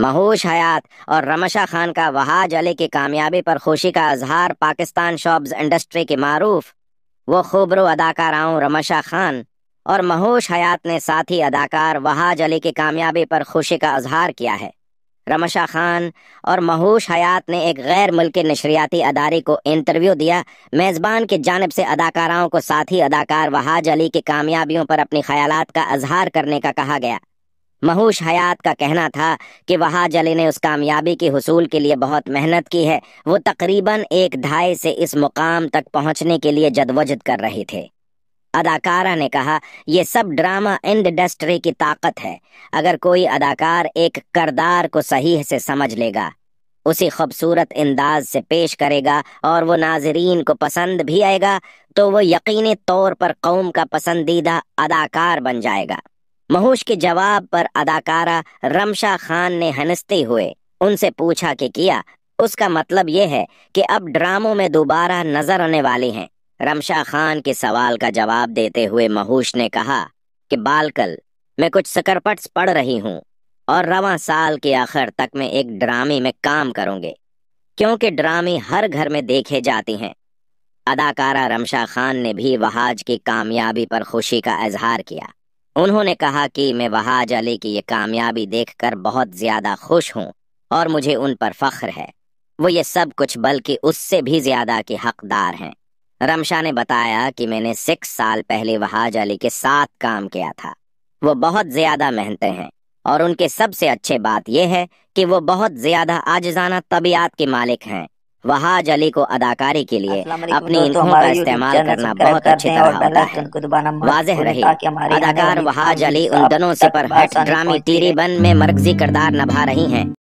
महोश हयात और रमशा खान का वहाज अली की कामयाबी पर खुशी का अजहार पाकिस्तान शॉब्स इंडस्ट्री के मारूफ वो खूबरो अदाकाराओं रमशा खान और महोश हयात ने साथी अदाकार वहाज अली की कामयाबी पर खुशी का अजहार किया है रमशा खान और महोश हयात ने एक गैर मुल्की नशरियाती अदारे को इंटरव्यू दिया मेज़बान की जानब से अदाकाराओं को साथी अदाकार वहाज अली की कामयाबियों पर अपने ख्याल का अजहार करने का कहा गया महूश हयात का कहना था कि वहा जले ने उस कामयाबी के हसूल के लिए बहुत मेहनत की है वो तकरीबन एक ढाई से इस मुकाम तक पहुंचने के लिए जदवजद कर रहे थे अदाकारा ने कहा यह सब ड्रामा इंडस्ट्री की ताकत है अगर कोई अदाकार एक करदार को सही से समझ लेगा उसी खूबसूरत अंदाज से पेश करेगा और वो नाजरीन को पसंद भी आएगा तो वो यकीनी तौर पर कौम का पसंदीदा अदाकार बन जाएगा महूश के जवाब पर अदाकारा रमशा खान ने हंसते हुए उनसे पूछा कि किया उसका मतलब ये है कि अब ड्रामों में दोबारा नजर आने वाले हैं रमशा खान के सवाल का जवाब देते हुए महूश ने कहा कि बालकल मैं कुछ सकरपट पढ़ रही हूँ और रवा साल के आखिर तक मैं एक ड्रामे में काम करूँगे क्योंकि ड्रामे हर घर में देखे जाते हैं अदाकारा रमशा खान ने भी वहाज की कामयाबी पर खुशी का इजहार किया उन्होंने कहा कि मैं वहाज अली की ये कामयाबी देखकर बहुत ज्यादा खुश हूँ और मुझे उन पर फख्र है वो ये सब कुछ बल्कि उससे भी ज्यादा के हकदार हैं रमशा ने बताया कि मैंने सिक्स साल पहले वहाज अली के साथ काम किया था वो बहुत ज्यादा मेहनते हैं और उनके सबसे अच्छे बात यह है कि वो बहुत ज्यादा आजजाना तबीयत के मालिक हैं वहाज अली को अदाकारी के लिए अपनी तो इंद्रियों का इस्तेमाल करना बहुत अच्छी तरह होता है वाजह रही अदाकार वहाज अली उन दोनों से पर हट ड्रामी टीरी बन में मरकजी किरदार निभा रही हैं